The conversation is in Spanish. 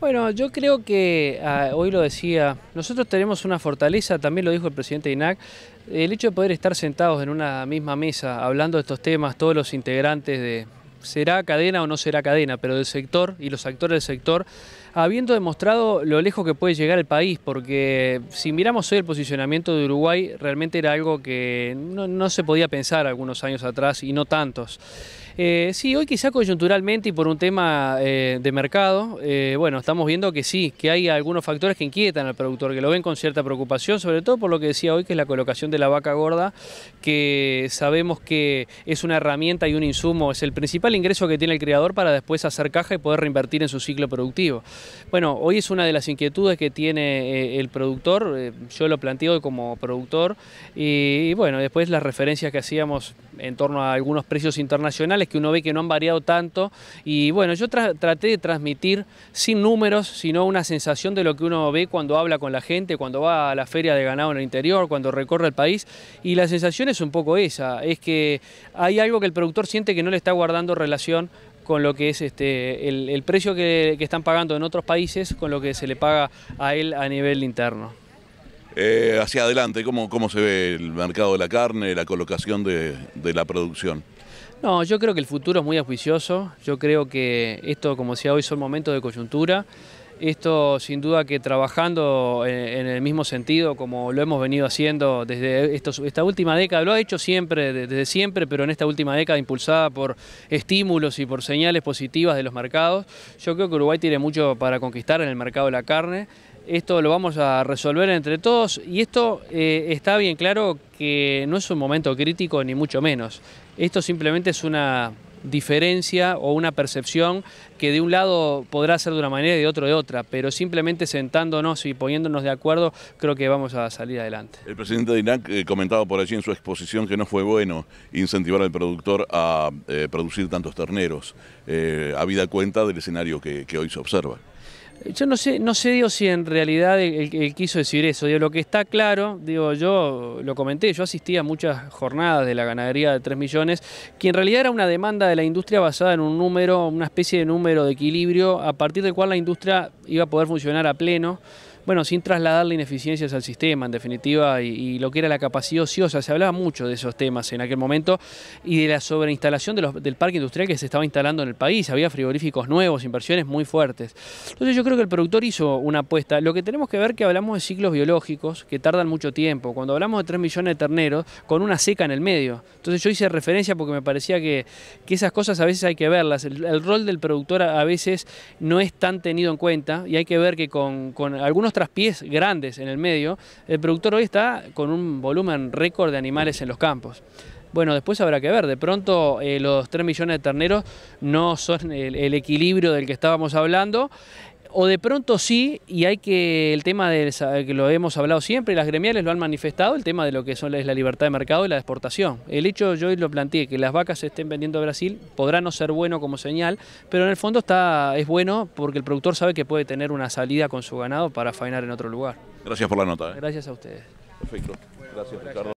Bueno, yo creo que ah, hoy lo decía, nosotros tenemos una fortaleza, también lo dijo el presidente INAC, el hecho de poder estar sentados en una misma mesa hablando de estos temas, todos los integrantes de, será cadena o no será cadena, pero del sector y los actores del sector, habiendo demostrado lo lejos que puede llegar el país, porque si miramos hoy el posicionamiento de Uruguay, realmente era algo que no se podía pensar algunos años atrás y no tantos. Eh, sí, hoy quizá coyunturalmente y por un tema eh, de mercado, eh, bueno, estamos viendo que sí, que hay algunos factores que inquietan al productor, que lo ven con cierta preocupación, sobre todo por lo que decía hoy, que es la colocación de la vaca gorda, que sabemos que es una herramienta y un insumo, es el principal ingreso que tiene el criador para después hacer caja y poder reinvertir en su ciclo productivo. Bueno, hoy es una de las inquietudes que tiene el productor, yo lo planteo como productor, y bueno, después las referencias que hacíamos en torno a algunos precios internacionales, que uno ve que no han variado tanto. Y bueno, yo traté de transmitir sin números, sino una sensación de lo que uno ve cuando habla con la gente, cuando va a la feria de ganado en el interior, cuando recorre el país. Y la sensación es un poco esa, es que hay algo que el productor siente que no le está guardando relación con lo que es este, el, precio que, están pagando en otros países con lo que se le paga a él a nivel interno. Eh, hacia adelante, ¿cómo, ¿cómo se ve el mercado de la carne, la colocación de la producción? No, yo creo que el futuro es muy auspicioso, yo creo que esto, como decía hoy, son momentos de coyuntura, esto sin duda que trabajando en, el mismo sentido como lo hemos venido haciendo desde esta última década, lo ha hecho siempre, desde siempre, pero en esta última década impulsada por estímulos y por señales positivas de los mercados, yo creo que Uruguay tiene mucho para conquistar en el mercado de la carne, esto lo vamos a resolver entre todos y esto eh, está bien claro que no es un momento crítico ni mucho menos. Esto simplemente es una diferencia o una percepción que de un lado podrá ser de una manera y de otro de otra, pero simplemente sentándonos y poniéndonos de acuerdo creo que vamos a salir adelante. El presidente de INAC eh, comentaba por allí en su exposición que no fue bueno incentivar al productor a eh, producir tantos terneros, eh, a vida cuenta del escenario que hoy se observa. Yo no sé, no sé si en realidad él, quiso decir eso. lo que está claro, digo, yo lo comenté, yo asistí a muchas jornadas de la ganadería de 3 millones, que en realidad era una demanda de la industria basada en un número, una especie de número de equilibrio, a partir del cual la industria iba a poder funcionar a pleno bueno, sin trasladarle ineficiencias al sistema, en definitiva, y, lo que era la capacidad ociosa. Se hablaba mucho de esos temas en aquel momento y de la sobreinstalación del parque industrial que se estaba instalando en el país. Había frigoríficos nuevos, inversiones muy fuertes. Entonces yo creo que el productor hizo una apuesta. Lo que tenemos que ver que hablamos de ciclos biológicos que tardan mucho tiempo. Cuando hablamos de 3 millones de terneros, con una seca en el medio. Entonces yo hice referencia porque me parecía que, esas cosas a veces hay que verlas. El, rol del productor a, veces no es tan tenido en cuenta y hay que ver que con, con algunos pies grandes en el medio, el productor hoy está con un volumen récord de animales en los campos. Bueno, después habrá que ver, de pronto eh, los 3 millones de terneros no son el equilibrio del que estábamos hablando o de pronto sí, y hay que el tema de que lo hemos hablado siempre, las gremiales lo han manifestado, el tema de lo que son, es la libertad de mercado y la exportación. El hecho, yo hoy lo planteé, que las vacas se estén vendiendo a Brasil, podrá no ser bueno como señal, pero en el fondo está, es bueno porque el productor sabe que puede tener una salida con su ganado para faenar en otro lugar. Gracias por la nota. ¿eh? Gracias a ustedes. Perfecto. Gracias, Ricardo.